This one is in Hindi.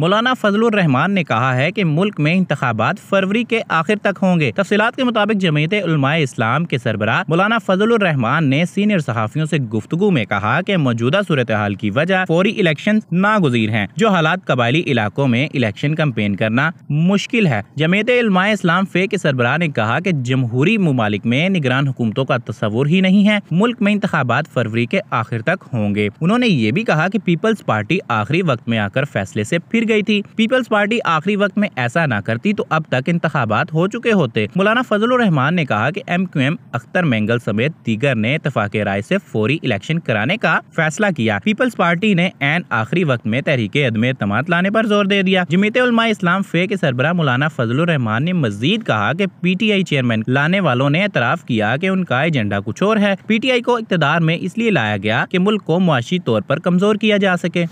मौलाना फजलान ने कहा है कि मुल्क में इंतबात फरवरी के आखिर तक होंगे तफसीत के मुताबिक जमीयत इस्लाम के सरबरा मौलाना फजलान ने सीनियर सहाफ़ियों ऐसी गुफ्तु में कहा की मौजूदा सूरत हाल की वजह फौरी इलेक्शन नागजीर है जो हालात कबायली इलाकों में इलेक्शन कम्पेन करना मुश्किल है जमीयत इस्लाम फे के सरबराह ने कहा की जमहूरी ममालिक में निगरान हुकूमतों का तस्वुर ही नहीं है मुल्क में इंतबात फरवरी के आखिर तक होंगे उन्होंने ये भी कहा की पीपल्स पार्टी आखिरी वक्त में आकर फैसले ऐसी फिर गिर गई थी पीपल्स पार्टी आखिरी वक्त में ऐसा ना करती तो अब तक इंतबात हो चुके होते मौलाना फजल रहमान ने कहा की M Q M Akhtar Mengal समेत दीगर ने इतफाक राय ऐसी फौरी इलेक्शन कराने का फैसला किया पीपल्स पार्टी ने एन आखिरी वक्त में तहरीके अदम तमात लाने आरोप जोर दे दिया जमीत उलमा इस्लाम फे के सरबरा मौलाना फजल रहमान ने मजीद कहा की पीटीआई चेयरमैन लाने वालों ने एतराफ किया की उनका एजेंडा कुछ और है पीटीआई को इकतदार में इसलिए लाया गया की मुल्क को मुआशी तौर आरोप कमजोर किया जा सके